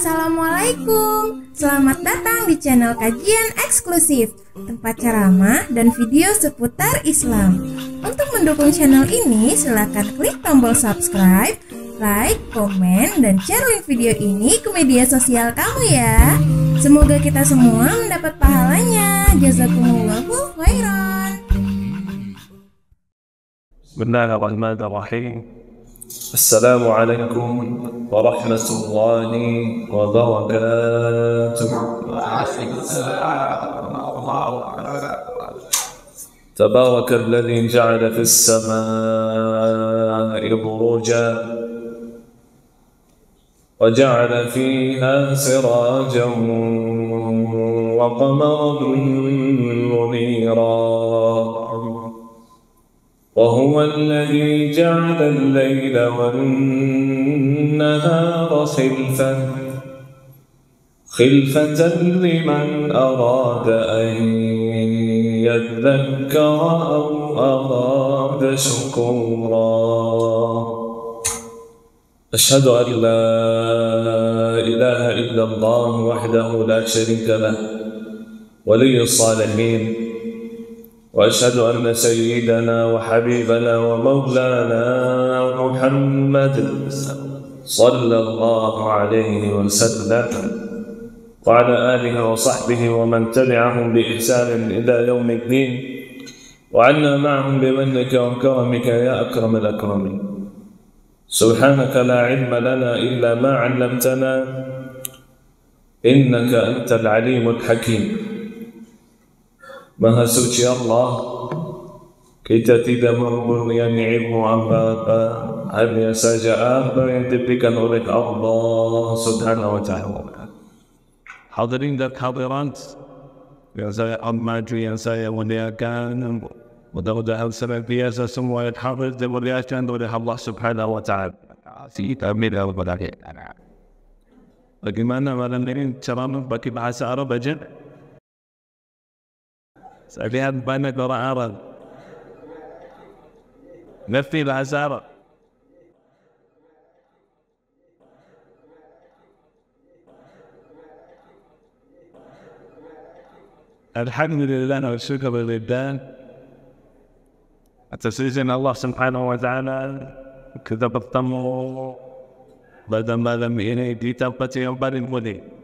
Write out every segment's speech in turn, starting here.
Assalamualaikum Selamat datang di channel kajian eksklusif Tempat ceramah dan video seputar Islam Untuk mendukung channel ini silahkan klik tombol subscribe Like, komen, dan share link video ini ke media sosial kamu ya Semoga kita semua mendapat pahalanya Jazakumullahu khairan Bismillahirrahmanirrahim السلام عليكم ورحمة الله وبركاته تبارك الذي جعل في السماء بروجا وجعل فيها سراجا وقمرا منيرا وهو الذي جعل الليل والنهار خلفة خلفة لمن أراد أن يذكر أو أراد شكورا أشهد أن لا إله إلا الله وحده لا شريك له ولي الصالحين وأشهد أن سيدنا وحبيبنا ومولانا محمد صلى الله عليه وسلم وعلى آله وصحبه ومن تبعهم بإحسان إلى يوم الدين وعنا معهم بمنك وكرمك يا أكرم الأكرمين سبحانك لا علم لنا إلا ما علمتنا إنك أنت العليم الحكيم Maha suci Allah kita tidak mempunyai ilmu apa-apa hanya saja apa yang diberikan oleh Allah subhanahu wa ta'ala Hadirin dan hadirat yang saya amati, yang saya muliakan mudah-mudahan biasa semua yang harus dimuliakan oleh Allah subhanahu wa ta'ala Amin ya Rabbal Alamin Bagaimana malam ini cara bagi bahasa Arab aja? سفيان بن قرعرة نفي العزارة الحمد لله والشكر لله التسليس أن الله سبحانه وتعالى كذب التمر بدل ما لم ينهي دي تبقى ينبغي المدين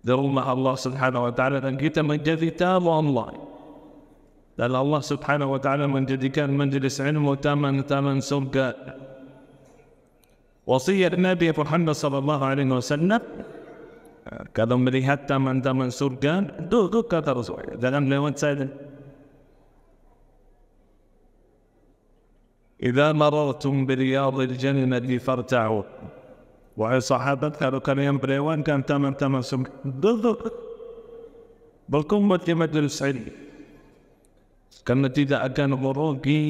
di rumah Allah Subhanahu wa taala dan kita menjadi tamu Allah. Dan Allah Subhanahu wa taala menjadikan majlis ilmu taman-taman surga. Wasiat Nabi Muhammad sallallahu alaihi wasallam kalau melihat taman-taman surga, duduk kata Rasulullah. Dalam lewat saya, إذا مررتم برياض الجنة فارتعوا وهي صاحبت قالوا كان ينبري وان كان تمام تمام سم ضدك بلكم ما في مجلس علمي كان نتيجة أكان غروقي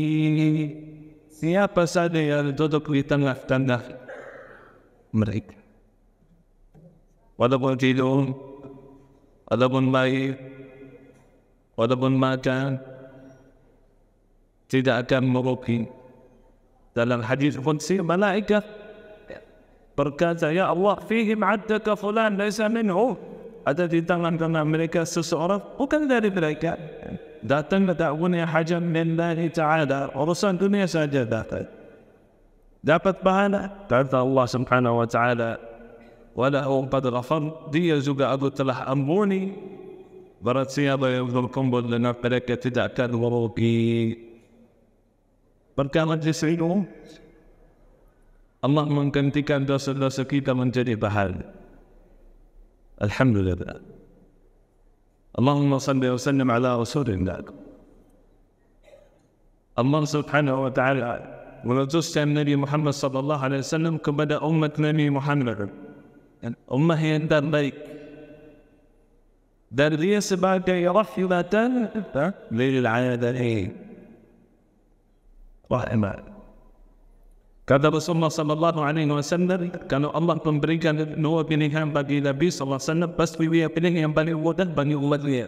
سيابا سادي يا ضدك ويتنف تنف مريك وده بون جيلون وده بون ماي وده بون ما كان تيجي أكان مروقي ده الحديث فنسي ملائكة berkata, Ya Allah, fihim abdaka fulan, laisa minhu. Ada di tangan-tangan mereka seseorang, bukan dari mereka. Datang ke dakwanya hajam min lahi ta'ala. Urusan dunia saja datang. Dapat pahala? Kata Allah subhanahu wa ta'ala, Walahu qad ghafar, dia juga aku telah ampuni. Berat siapa yang berkumpul dengan mereka tidak akan merugi. Perkara disiru, Allah menggantikan dosa-dosa kita menjadi pahala. Alhamdulillah. Allahumma salli wa sallim ala rasulillah. Allah subhanahu wa ta'ala menutuskan Nabi Muhammad sallallahu alaihi wasallam kepada umat Nabi Muhammad. Dan ummah yang terbaik. Dan dia sebagai rahmatan lil alamin. Rahmat. Kata Rasulullah sallallahu alaihi wasallam, kalau Allah memberikan dua pilihan bagi Nabi sallallahu alaihi wasallam, pasti dia pilih yang paling mudah bagi umatnya.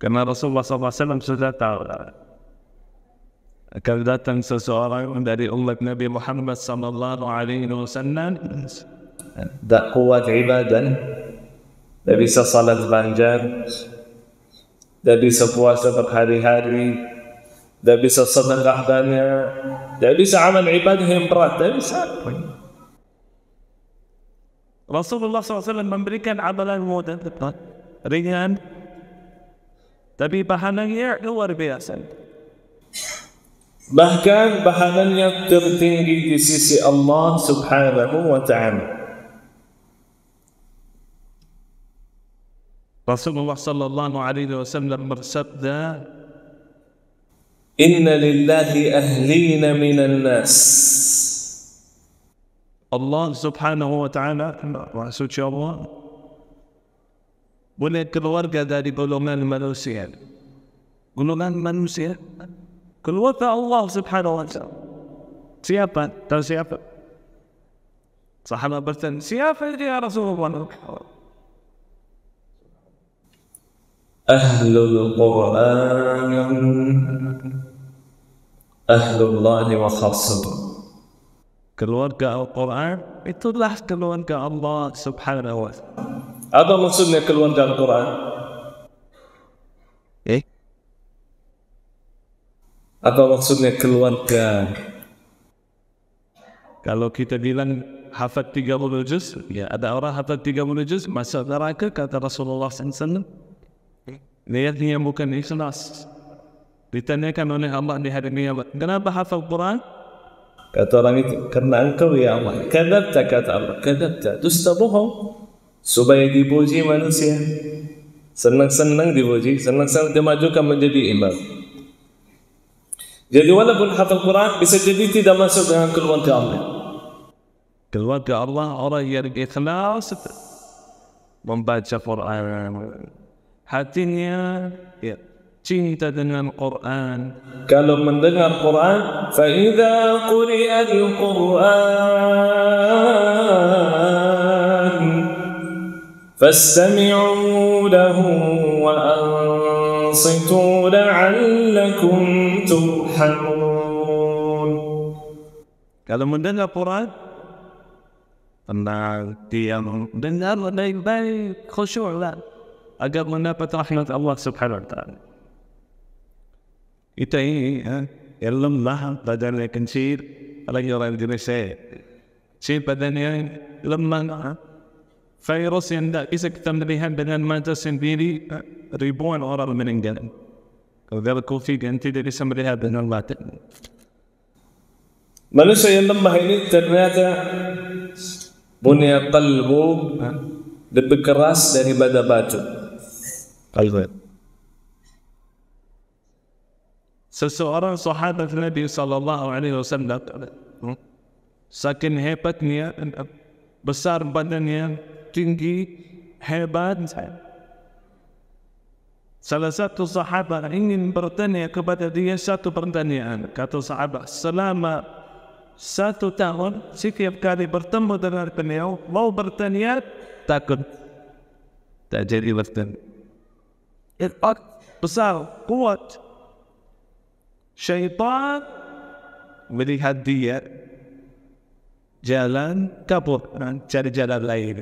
Karena Rasulullah sallallahu alaihi wasallam sudah tahu akan datang seseorang dari umat Nabi Muhammad sallallahu alaihi wasallam tak kuat ibadah, tak bisa salat banjar, tak bisa puasa berhari-hari, Tidak bisa sedekah banyak. Tidak bisa amal ibadah yang berat. Tidak bisa. Rasulullah SAW memberikan amalan mudah depan. Ringan. Tapi bahanannya luar biasa. Bahkan bahanannya tertinggi di sisi Allah Subhanahu wa Ta'ala. Rasulullah sallallahu alaihi wasallam bersabda إن لله أهلين من الناس الله سبحانه وتعالى maksudnya Allah boleh keluarga dari golongan manusia golongan manusia keluarga Allah subhanahu wa ta'ala siapa tahu siapa sahabat bertanya siapa dia Rasulullah أهل القرآن أهل الله وخاصته كلوانك القرآن يتلح كلوانك الله سبحانه وتعالى هذا مصدني كلوانك القرآن إيه هذا مصدني كلوانك Kalau kita bilang hafat 30 juz, ya ada orang hafat 30 juz, masa neraka kata Rasulullah SAW, niatnya bukan ikhlas. Ditanyakan oleh Allah di hari kiamat, kenapa hafal Quran? Kata orang itu, karena engkau ya Allah. Kadabta kata Allah, kadabta. Dusta bohong. Supaya dipuji manusia. Senang-senang dipuji, senang-senang dimajukan menjadi imam. Jadi walaupun hafal Quran bisa jadi tidak masuk dengan keluar ke Allah. Keluar ke Allah orang yang ikhlas membaca Quran. hatinya ya, cinta dengan Quran. Kalau mendengar Quran, فَإِذَا قُرِئَ الْقُرْآنُ فَاسْتَمِعُوا لَهُ وَأَنصِتُوا لَعَلَّكُمْ تُرْحَمُونَ Kalau mendengar Quran, tenang, diam, dengar baik-baik, khusyuklah. agar mendapat rahmat Allah Subhanahu wa taala. Kita ini ilm lah badan yang kecil, orang-orang Indonesia. Si badannya lemah, virus yang tidak bisa kita melihat dengan mata sendiri ribuan orang meninggal. Karena COVID yang tidak bisa melihat dengan mata. Manusia yang lemah ini ternyata punya kalbu lebih keras daripada batu. ayat. Seseorang sahabat Nabi sallallahu alaihi wasallam saking hebatnya besar badannya tinggi hebat Salah satu sahabat ingin bertanya kepada dia satu pertanyaan. Kata sahabat, selama satu tahun setiap kali bertemu dengan beliau mau bertanya takut tak jadi bertanya. بسبب قوة شيطان melihat jalan kabur cari jalan lain.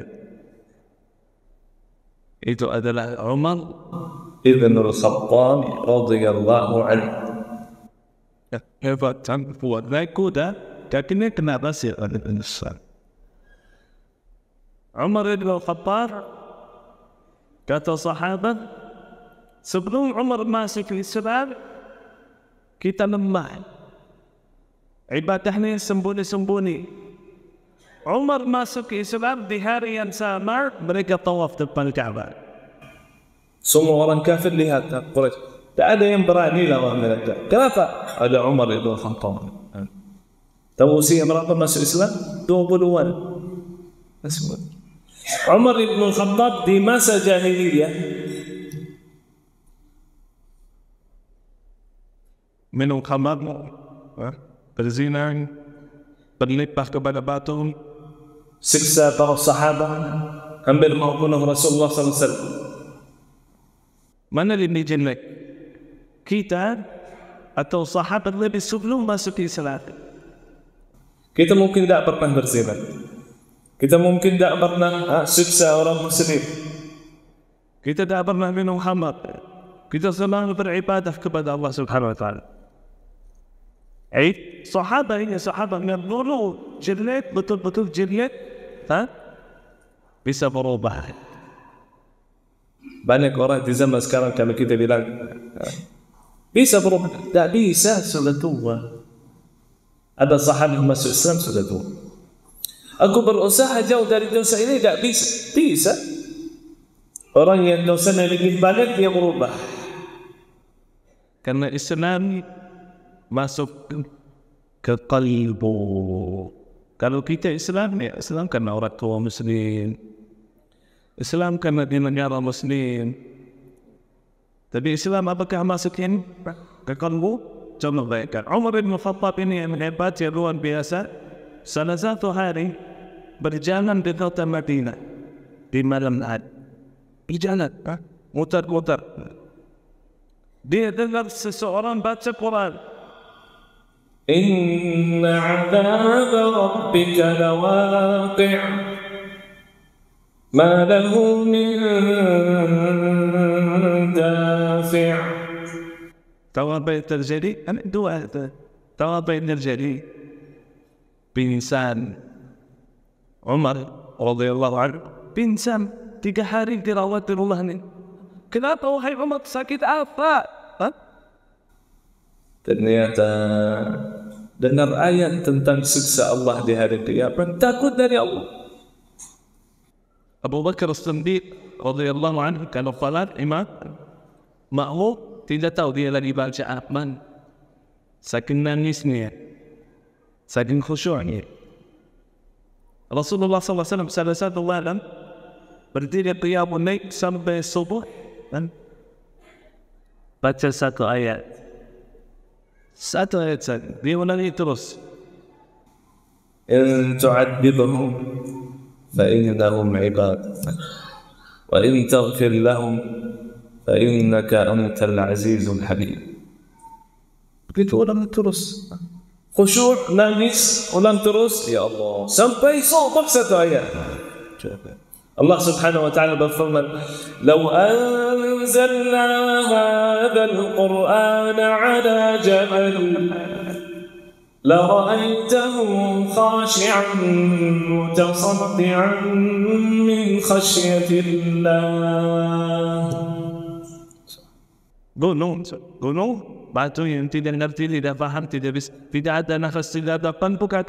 Itu adalah Umar Ibn Al-Khattab radhiyallahu anhu. Hebat dan kuatnya kuda, kakinya kenapa sih Ibn Sa'ad? Umar Ibn Al-Khattab kata sahabat sebelum Umar masuk ke Islam kita lemah ibadahnya sembunyi-sembunyi Umar masuk ke Islam di hari yang sama mereka tawaf depan Ka'bah semua orang kafir lihat Quraisy Tak ada yang berani lawan mereka. Kenapa? Ada Umar Ibn Khattab. Tahu usia berapa masuk Islam? 20-an. Umar Ibn Khattab di masa jahiliyah منهم خمر برزينان بنلب kepada batu باتهم para Sahabat الصحابة هم Rasulullah رسول الله صلى الله عليه وسلم من atau sahabat lebih sebelum masuk di Islam. Kita mungkin tidak pernah berzina. Kita mungkin tidak pernah ha, suksa orang muslim. Kita tidak pernah minum khamar. Kita selalu beribadah kepada Allah Subhanahu Wa Taala. اي صحابه هي صحابه من الظلو جريت بطل بطل جريت ها بسبروا بعد بانك وراء تزمى سكرم كما كنت بلاك بسبروا بعد لا بيسا سلتوا هذا صحابي هم سلسلم سلتوا اكو بالاساحه جاو داري دوسا اليه لا بيسا بيسا orang yang dosa nabi balik dia berubah karena Islam masuk ke kalbu. Kalau kita Islam ni, ya, Islam kerana kan orang tua Muslim. Islam kerana di negara Muslim. Tapi Islam apakah masukin ke kalbu? Cuma baikkan. Umar bin Khattab ini yang hebat yang luar biasa. Salah satu hari berjalan di kota Madinah. Di malam hari. Berjalan. Ha? Mutar-mutar. Dia dengar seseorang baca Quran. إن عذاب ربك لواقع ما له من دافع تواضع ترجلي أنا دعاء تواضع ترجلي بإنسان عمر رضي الله عنه بإنسان تيجا hari dirawat di rumah nih kenapa عمر ساكت sakit Ternyata dengar ayat tentang siksa Allah di hari kiamat takut dari Allah. Abu Bakar As-Siddiq radhiyallahu anhu kalau falat imam makhluk tidak tahu dia lagi baca apa. Saking nangisnya, saking khusyuknya. Rasulullah SAW salah satu malam berdiri qiyamun naik sampai subuh dan baca satu ayat سترت دي ولا يترس إن تعذبهم فإنهم عباد وإن تغفر لهم فإنك أنت العزيز الحكيم قلت ولا ترس خشوع nangis ولا terus يا الله سمبي صوتك satu ayat الله سبحانه وتعالى بفرمن لو أنزلنا هذا القرآن على جبل لرأيته خاشعا متصدعا من خشية الله قولون قولون باتو ينتي دا نرتي فهمتي دا بس في دا عدا نخصي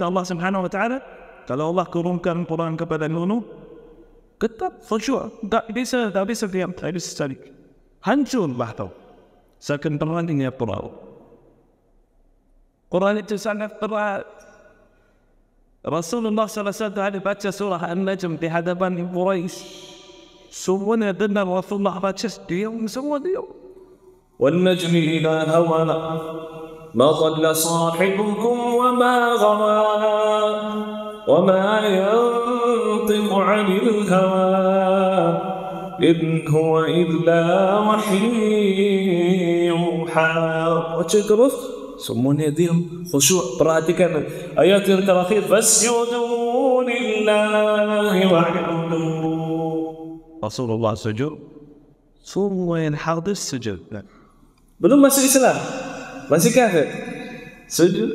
الله سبحانه وتعالى قال الله كروم كان قرآن كبدا نونو قطة فشو ليس ليس في أمتع ليس ذلك هنجور لحظة ساكن براني يا براو قرآن تسعنا قراءات رسول الله صلى الله عليه وسلم عليه سورة النجم في هذا بني قريش سوونا ضد رسول الله باتش يوم سوونا يوم والنجم إذا هوى ما ضل صاحبكم وما غوى وما يوم ينطق عن الهوى إن هو إلا وحي يوحى وتشكرف سموني ديهم خشوع براتكا آيات التراخيص فاسجدون لله واعبدوا رسول الله سجود ثم ينحط السجود belum masuk Islam ما kafir سجد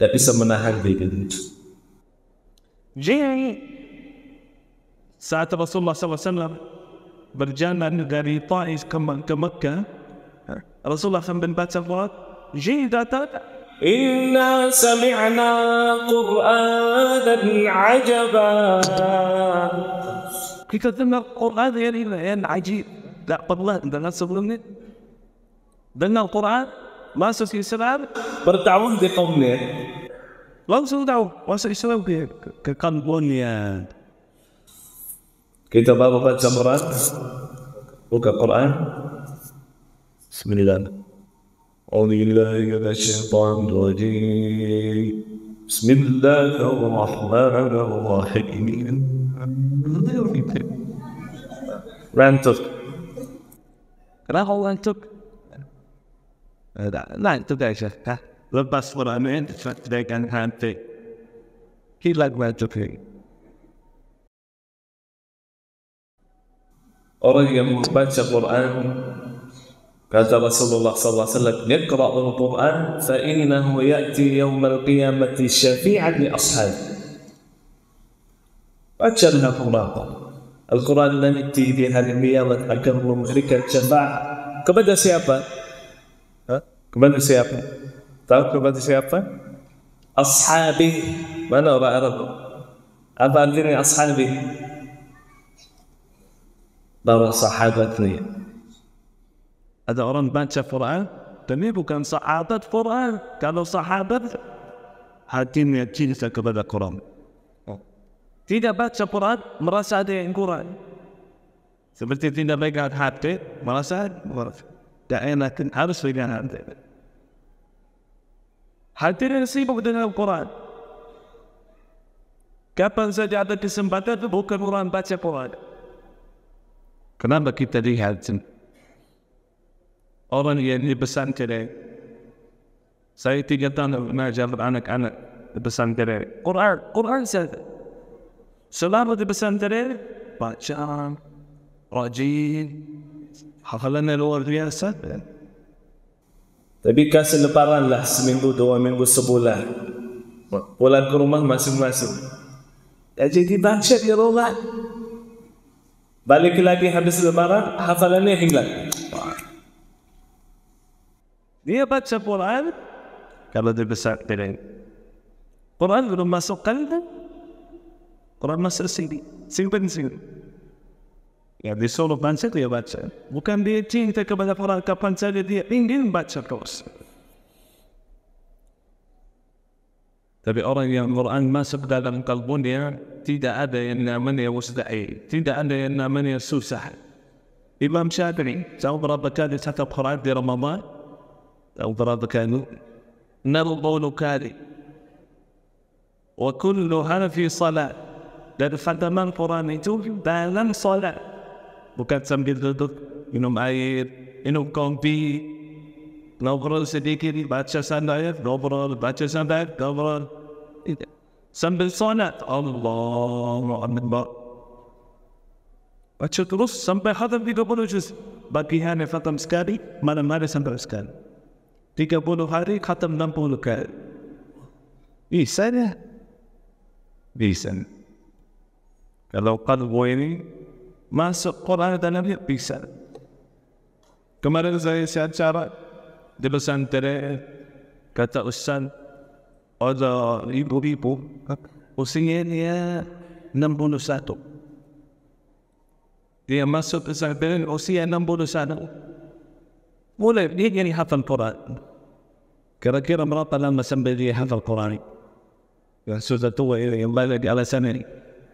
tak bisa menahan diri Jadi ساعة رسول الله صلى الله عليه وسلم برجانا من غير طائف كم كمكة رسول الله خم بن بات سفوات جيدة إنا سمعنا قرآنا عجبا كيف تسمى القرآن يعني يعني عجيب لا قبل أن تنسب لمن دلنا القرآن ما سوسي سلام برتعون دي قومنا لا سوسي دعوه ما سوسي سلام Kita baca campuran. Buka Quran. Bismillah. أعوذ بالله من الشيطان الرجيم بسم الله الرحمن الرحيم Rantuk. Kenapa rantuk? Nah, itu guys ya. Lepas Quran, dekatkan hati. Kilat rantuk. رجل بات القرآن قال رسول الله صلى الله عليه وسلم اقرأ القرآن فإنه يأتي يوم القيامة شفيعا لأصحابه باتش لها القرآن القرآن لم يأتي في هذه القيامة akan memberikan syafaat kepada siapa? Hah? Kepada siapa? Tahu kepada siapa? Ashabi. Mana orang Arab? Apa artinya ashabi? ضرر صحتني هذا أوران بانشا فرعة تميم وكان صحابة فرعة كانوا صحابة حاكين يجين سكبة قرآن تيدا بانشا فرعة merasa ada yang kurang seperti tidak pegang hati merasa tidak enak harus pegang hati hati ini sibuk dengan Quran kapan saja ada kesempatan buka Quran baca Quran Kenapa kita lihat orang yang di pesantren? Saya tiga tahun mengajar anak-anak di pesantren. Quran, Quran saja. Selama di pesantren, baca, rajin, hafalannya luar biasa. Tapi kasih lebaran lah seminggu, dua minggu, sebulan. Pulang ke rumah masing-masing. Jadi baca di rumah. بالك لا بي حدث زمارة حفلني هنگلان نيا بات شاب قرآن كالا دي بسا قرآن قرآن ما سو قلد قرآن ما سو سيدي سيبن سيدي يعني دي سولو بانسك يا بات وكان دي تين تكبه فرا كبان سالي دي بين دين بات Tapi orang yang Quran masuk dalam kalbunya tidak ada yang namanya mustahil, tidak ada yang namanya susah. Imam Syafi'i, tahu berapa kali satu Quran di Ramadan? Tahu berapa kali? Nalbaulu kali. وكلها في صلاة dan khataman Quran itu dalam solat bukan sambil duduk minum air minum kopi Novel sedikit baca sandaya, novel baca sandaya, novel. Sambil sonat Allah Alhamdulillah. Baca terus sampai hadam 30 juz. Bagi hanya khatam sekali, malam hari sampai sekali. 30 hari khatam 60 kali. Bisa ya? Bisa. Kalau kalbu ini masuk Quran dan Nabi, bisa. Kemarin saya siap cara di pesantren kata Ustaz ada ibu-ibu usianya 61 dia masuk pesantren usia 61 mulai dia jadi hafal Quran kira-kira berapa lama sampai dia hafal Quran yang sudah tua yang balik di alasan ini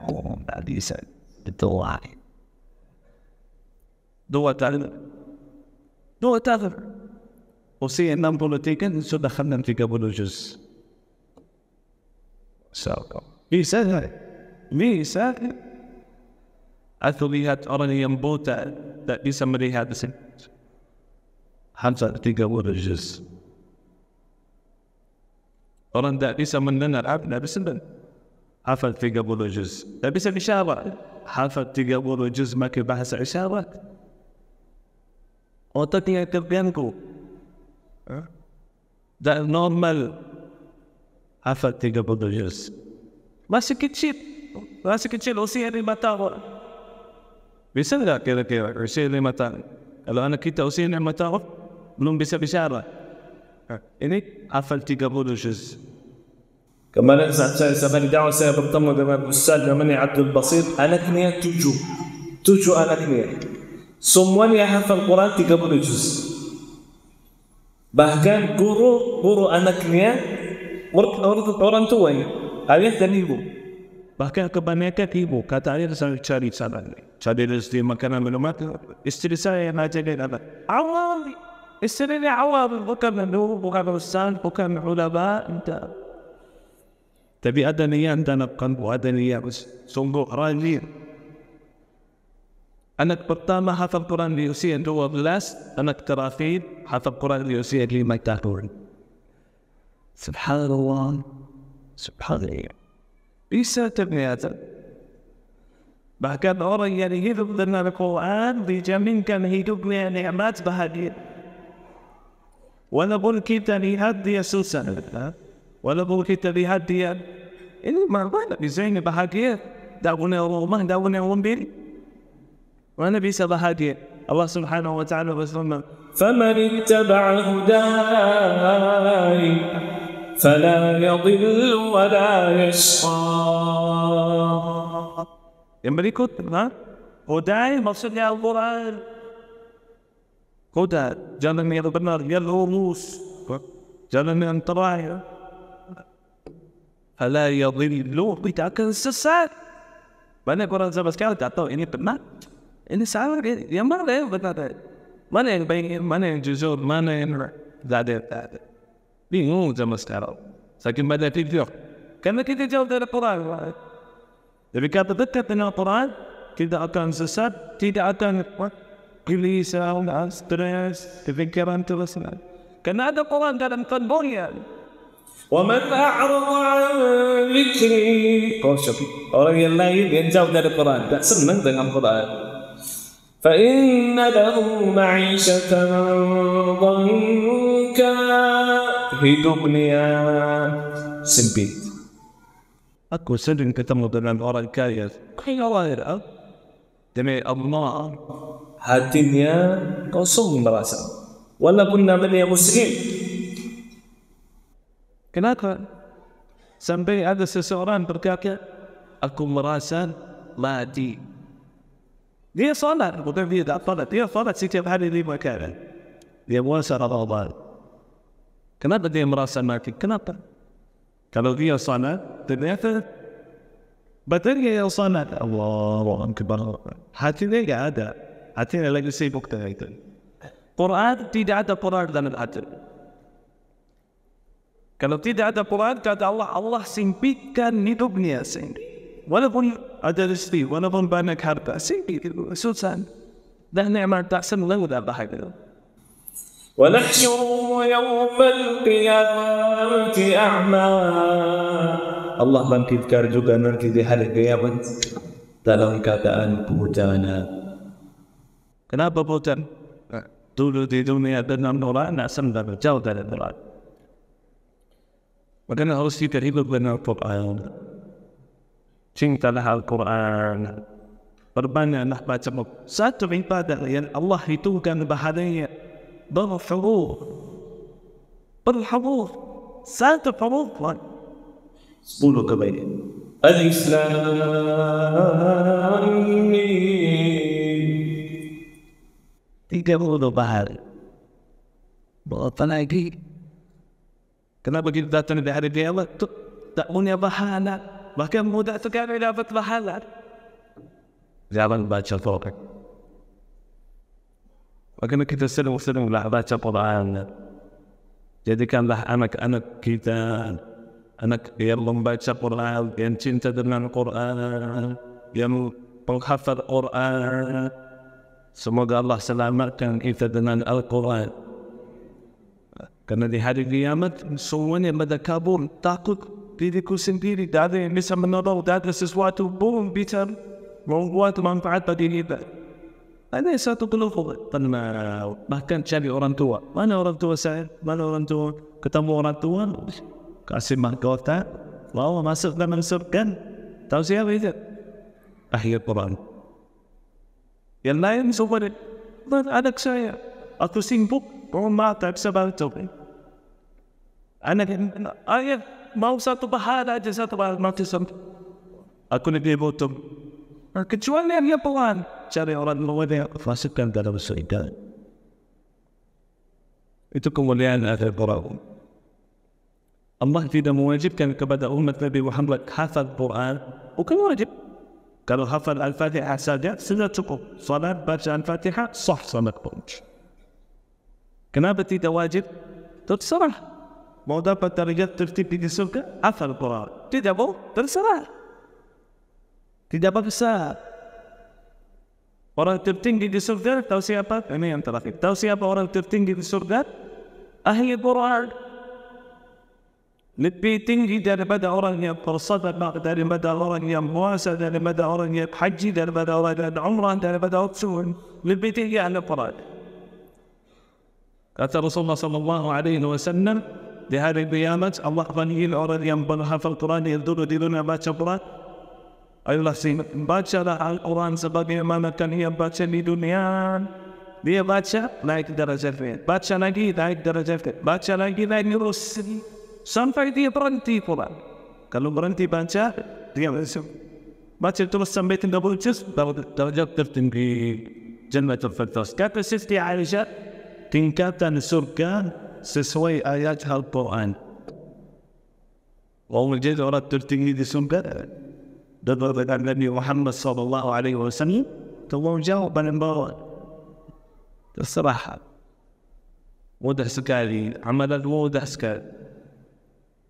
oh tadi saya betul dua tahun dua tahun وسي نون بوليتيكال سو دخلنا في انتخابات جزء ساقط يسهل يسهل أثريات أرني ينبوتا يسمري هذا سنة في تقول الجز أرن دا يسمى لنا العبنا بسبن حفل في دا الجز بس شارع حفل في قبول الجز ما كي بحث إشارة وتكنيك بينكو ده نورمال تيجا بودو الجلس ماسك تشيب ماسك تشيب وسي لي متاغ بيصير لك كذا كذا وسي لي متاغ لو انا كنت وسير لي متاغ belum bisa bicara. Ini hafal 30 juz. كمان نسمع سبب دعوة سبب بنطمن أمام الأستاذ لمن عبد البسيط تجو انا كنية أنكنية سموني حفل القرآن 30 جزء bahkan guru-guru anaknya murid orang tuanya ayah dan ibu bahkan kebanyakan ibu kata alias saya cari sana cari di makanan minuman istri saya yang ngajarin anak awal istri ini awal bukan dulu bukan ustaz bukan ulama entah tapi ada niat tanamkan bu ada niat sungguh rajin أنك بطامة هذا القرآن اللي يسير جوا بلاس أنك تراثيل هذا القرآن اللي يسير لي ما يتاكلون سبحان الله سبحان الله بيسا تبني هذا بحكاً أرى يعني هذو بذلنا القرآن دي جمين كان هيدوك لها نعمات بهدير ولا بقول كيف تاني هدي سلسان ولا بقول كيف تاني هدي إني ما أعلم بزيني بهدير داوني أرومان داوني أرومان ونبي سبحانه الله سبحانه وتعالى وسلم فمن اتبع هداي فلا يضل ولا يشقى ينبغي كتب ها هداي مصر يا القران هدى جلني يا بنار يا الروس جلني انت راعي فلا يضل بتاكل السسات بنا كورا زبس كارت تعطوه يعني بنار ini salah ya, yang mana yang benar ya? Mana yang baik, mana yang jujur, mana yang tidak zadir. Bingung zaman sekarang. Saking pada tidur. Karena kita jauh dari Quran. Tapi kata dekat dengan Quran, kita akan sesat, tidak akan gelisah, stres, kefikiran terus. Karena ada Quran dalam kandungan. ومن أعرض عن ذكري orang yang lain yang jauh dari Quran tak senang dengan Quran فإن له معيشة ضنكا في دنيا سبيت أكو سجن كتم لدينا الأورا الكاية كي أرى إرأب دمي أبنار هاتين يا قصوم مراسا ولا كنا من يا مسلم كناكا سنبي هذا السوران بركاكا أكو مراسا ما دين دي صلاة الموضوع دي صلاة دي صلاة ستة بحالي دي مكانة دي مواسرة رمضان كنا بدي مراسة ما في كنا بدي كنا دي صلاة دي بدي يا صلاة الله أكبر حتي دي قاعدة حتي دي لقل سي بكتا هيدا قرآن دي دعدة قرآن دان الأدل كنا دي دعدة قرآن كاد الله الله سنبيكا ندبني يا سنبيكا وانا اظن ادرس فيه وانا اظن بان كارتا سيدي سوسان ده نعمة تحسن الله وده بحاجة ونحشر يوم القيامة أعمى الله بان كيف كار جوكا نركي دي حالة قيامة تلون كاتا أن بوتانا كنابا بوتان دولو دي دوني أدنا نورا نعسم دابا جاو دالا نورا وكان هو سيكريبا بنا فوق آيانا cinta lah Al-Quran, perbanyaklah baca satu ibadah yang Allah hitungkan bahadanya berhuruf berhuruf satu huruf sepuluh kebaikan Al-Islam. tiga puluh bahar berapa lagi kenapa kita datang di hari kiamat tak punya bahala bahkan mudah sekali dapat pahala. Jangan baca Taurat. Bagaimana kita sering-seringlah baca Quran. Jadikanlah anak-anak kita, anak yang membaca Quran, yang cinta dengan Quran, yang penghafal Quran. Semoga Allah selamatkan kita dengan Al-Quran. Karena di hari kiamat semuanya pada kabur, takut ridiculous sendiri dari bisa menolong dari sesuatu belum bisa membuat manfaat bagi kita. Ada satu kelompok tenang, bahkan cari orang tua. Mana orang tua saya? Mana orang tua? Ketemu orang tua, kasih mahkota, mau masuk dalam surga. Tahu siapa itu? Akhir Quran. Yang lain saudara, anak saya, aku sibuk, rumah tak bisa bantu. Anak ayah mau satu pahala aja satu pahala baptism. Aku lebih butuh. Kecuali hanya Tuhan. Cari orang luar yang masukkan dalam surga. Itu kemuliaan akhir Quran. Allah tidak mewajibkan kepada umat Nabi Muhammad hafal Quran. Bukan wajib. Kalau hafal Al-Fatihah saja sudah cukup. Salat baca Al-Fatihah sah salat pun. Kenapa tidak wajib? Terserah. ما dapat درجات ترتيب di surga hafal Quran. Tidak mau terserah. Tidak paksa. Orang tertinggi di surga tahu siapa? Ini yang terakhir. Tahu siapa orang tertinggi di surga? Ahli Quran. Lebih tinggi daripada orang yang bersadaqah, daripada orang yang puasa, daripada orang yang haji, daripada orang yang umrah, daripada orang suhun. Lebih tinggi ahli Quran. Kata Rasulullah sallallahu alaihi wasallam, لهذه القيامة الله غني orang yang berhafal Quran yang dulu di dunia baca Quran Allah sih bacalah Al-Quran sebagaimana kan ia baca di dunia dia baca naik derajatnya baca lagi naik derajatnya baca lagi naik terus sampai dia berhenti Quran kalau berhenti baca dia baca terus sampai 30 juz derajat tertinggi Jannatul Firdaus kata Siti Aisyah tingkatan surga سسوي آياتها القرآن ومن جد أراد ترتقي دي سنبا دضغط النبي محمد صلى الله عليه وسلم تقول جاوب أنا مبارد الصراحة وده سكالي عمل الوده سكالي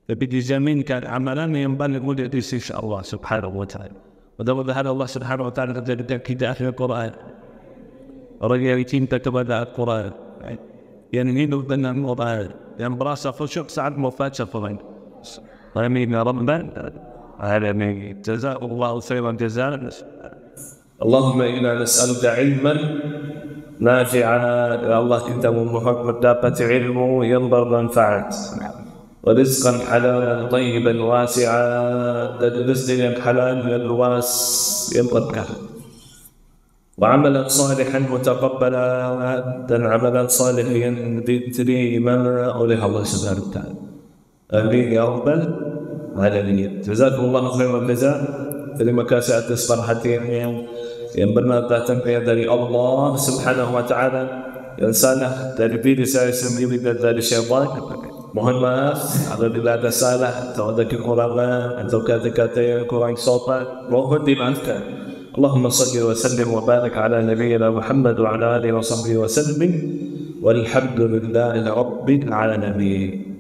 فبدي جامين كان عملان ينبان يقول يدي شاء الله سبحانه وتعالى وده هذا الله سبحانه وتعالى قد يدك داخل القرآن رجع يتين تكبر القرآن يعني يعني نينو ضمن الموضوع يعني براسه فشق سعد وفاة شفرين امين يا رب العالمين جزاء الله خيرا جزاء اللهم انا نسالك علما نافعا يا الله انت محمد دابة علمه ينظر منفعت ورزقا حلالا طيبا واسعا رزقا حلالا الواس ينظر كهف وعملا صالحا متقبلا وأدى عملا صالحا ينذري ما أوليها الله سبحانه وتعالى أمين يا رب العالمين جزاكم الله خير الجزاء في مكاسة أسفر حتى ينبرنا تاتم في الله سبحانه وتعالى إنسانة تربية سعي سمي بدا ذال الشيطان مهمة على بلاد سالة تودك القرآن أنت كاتكاتي كورانك سلطان روح دي اللهم صل وسلم وبارك على نبينا محمد وعلى اله وصحبه وسلم والحمد لله رب العالمين